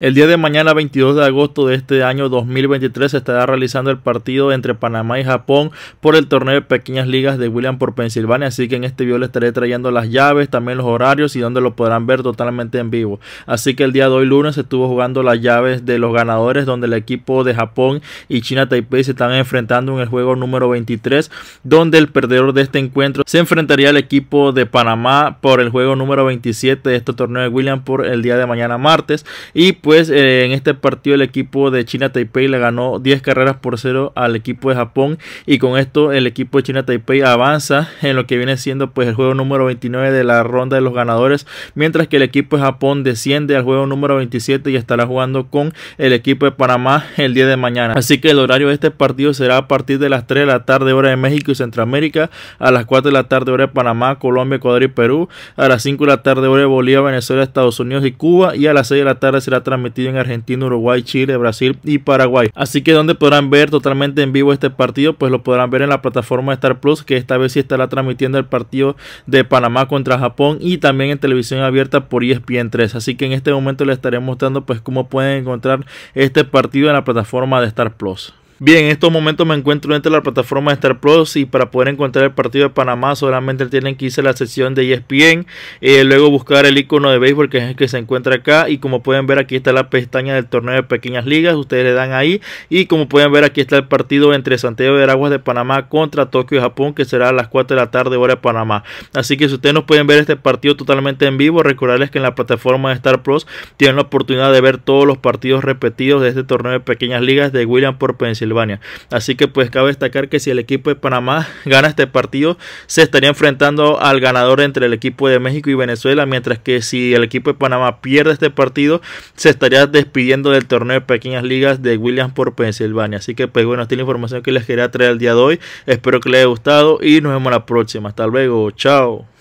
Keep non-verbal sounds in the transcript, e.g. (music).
El día de mañana, 22 de agosto de este año 2023, se estará realizando el partido entre Panamá y Japón por el torneo de pequeñas ligas de William por Pensilvania. Así que en este video les estaré trayendo las llaves, también los horarios y donde lo podrán ver totalmente en vivo. Así que el día de hoy, lunes, se estuvo jugando las llaves de los ganadores, donde el equipo de Japón y China Taipei se están enfrentando en el juego número 23, donde el perdedor de este encuentro se enfrentaría al equipo de Panamá por el juego número 27 de este torneo de William por el día de mañana, martes. Y pues eh, en este partido, el equipo de China Taipei le ganó 10 carreras por cero al equipo de Japón. Y con esto, el equipo de China Taipei avanza en lo que viene siendo pues, el juego número 29 de la ronda de los ganadores. Mientras que el equipo de Japón desciende al juego número 27 y estará jugando con el equipo de Panamá el día de mañana. Así que el horario de este partido será a partir de las 3 de la tarde, hora de México y Centroamérica. A las 4 de la tarde, hora de Panamá, Colombia, Ecuador y Perú. A las 5 de la tarde, hora de Bolivia, Venezuela, Estados Unidos y Cuba. Y a las 6 de la tarde será transmitido en Argentina, Uruguay, Chile, Brasil y Paraguay. Así que donde podrán ver totalmente en vivo este partido, pues lo podrán ver en la plataforma de Star Plus, que esta vez sí estará transmitiendo el partido de Panamá contra Japón y también en televisión abierta por e ESPN 3. Así que en este momento les estaré mostrando pues cómo pueden encontrar este partido en la plataforma de Star Plus. Bien, en estos momentos me encuentro dentro de la plataforma de Star Plus y para poder encontrar el partido de Panamá solamente tienen que irse a la sección de ESPN, eh, luego buscar el icono de béisbol que es el que se encuentra acá y como pueden ver aquí está la pestaña del torneo de pequeñas ligas, ustedes le dan ahí y como pueden ver aquí está el partido entre Santiago de Araguas de Panamá contra Tokio y Japón que será a las 4 de la tarde hora de Panamá. Así que si ustedes no pueden ver este partido totalmente en vivo, recordarles que en la plataforma de Star Plus tienen la oportunidad de ver todos los partidos repetidos de este torneo de pequeñas ligas de William por Así que pues cabe destacar que si el equipo de Panamá (laughs) gana este partido, se estaría enfrentando al ganador entre el equipo de México y Venezuela, mientras que si el equipo de Panamá pierde este partido, se estaría despidiendo del torneo de pequeñas ligas de Williams por Pensilvania. Así que pues bueno, esta es la información que les quería traer el día de hoy. Espero que les haya gustado y nos vemos la próxima. Hasta luego, chao.